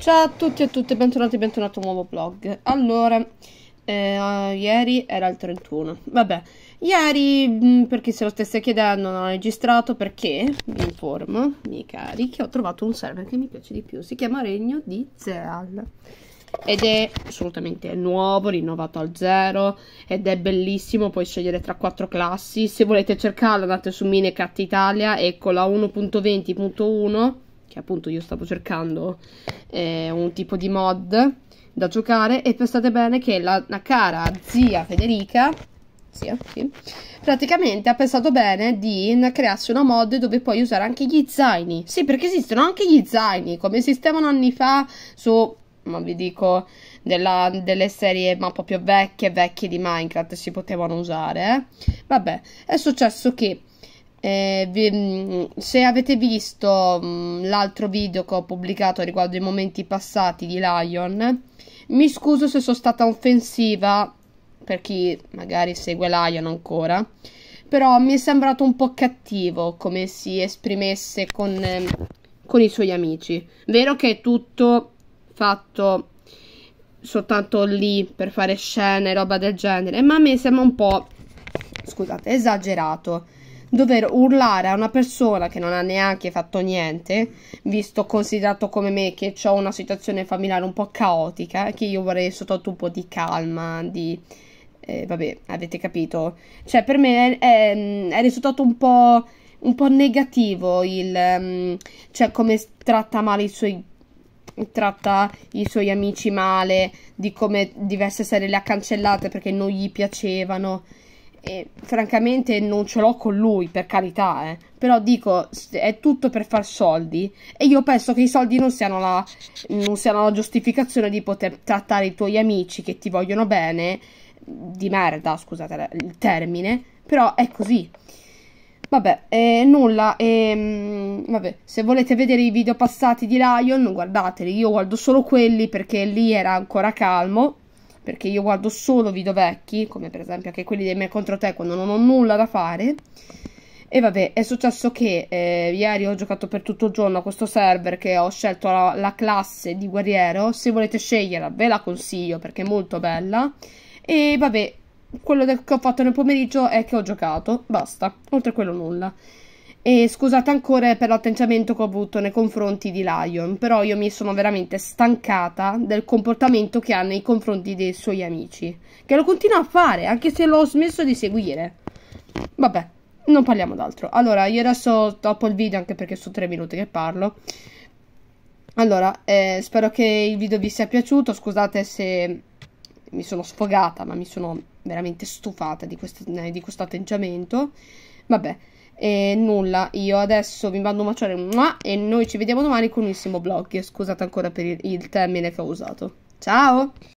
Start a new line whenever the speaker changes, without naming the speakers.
Ciao a tutti e a tutte, bentornati e bentornati a un nuovo vlog. Allora, eh, ieri era il 31. Vabbè, ieri, mm, per chi se lo stesse chiedendo, non ho registrato perché, vi informo, miei cari, che ho trovato un server che mi piace di più. Si chiama Regno di Zeal. Ed è assolutamente nuovo, rinnovato al zero, ed è bellissimo, puoi scegliere tra quattro classi. Se volete cercarlo andate su Minecraft Italia, ecco la 1.20.1 che appunto io stavo cercando eh, un tipo di mod da giocare e pensate bene che la, la cara zia Federica zia, sì, praticamente ha pensato bene di crearsi una mod dove puoi usare anche gli zaini sì perché esistono anche gli zaini come esistevano anni fa su ma vi dico della, delle serie ma proprio vecchie vecchie di Minecraft si potevano usare eh. vabbè è successo che eh, vi, mm, se avete visto mm, l'altro video che ho pubblicato riguardo i momenti passati di Lion, mi scuso se sono stata offensiva per chi magari segue Lion ancora, però mi è sembrato un po' cattivo come si esprimesse con, eh, con i suoi amici. Vero che è tutto fatto soltanto lì per fare scene, roba del genere, ma a me sembra un po', scusate, esagerato dover urlare a una persona che non ha neanche fatto niente, visto considerato come me che ho una situazione familiare un po' caotica, che io vorrei soprattutto un po' di calma, di... Eh, vabbè, avete capito. Cioè, per me è, è, è risultato un po', un po' negativo il... Um, cioè, come tratta male i suoi tratta i suoi amici male, di come diverse serie le ha cancellate perché non gli piacevano. E, francamente non ce l'ho con lui, per carità, eh. però dico, è tutto per far soldi e io penso che i soldi non siano, la, non siano la giustificazione di poter trattare i tuoi amici che ti vogliono bene di merda, scusate il termine, però è così. Vabbè, eh, nulla, eh, vabbè, se volete vedere i video passati di Lion, guardateli, io guardo solo quelli perché lì era ancora calmo, perché io guardo solo video vecchi, come per esempio anche quelli dei me contro te quando non ho nulla da fare. E vabbè, è successo che eh, ieri ho giocato per tutto il giorno a questo server che ho scelto la, la classe di guerriero. Se volete sceglierla ve la consiglio perché è molto bella. E vabbè, quello che ho fatto nel pomeriggio è che ho giocato, basta, oltre a quello nulla. E scusate ancora per l'atteggiamento che ho avuto nei confronti di Lion, però io mi sono veramente stancata del comportamento che ha nei confronti dei suoi amici, che lo continua a fare, anche se l'ho smesso di seguire. Vabbè, non parliamo d'altro. Allora, io adesso dopo il video, anche perché sono tre minuti che parlo. Allora, eh, spero che il video vi sia piaciuto, scusate se mi sono sfogata, ma mi sono veramente stufata di, quest di questo atteggiamento. Vabbè. E nulla, io adesso vi mando un bacione e noi ci vediamo domani con il nuovissimo blog. Scusate ancora per il termine che ho usato. Ciao!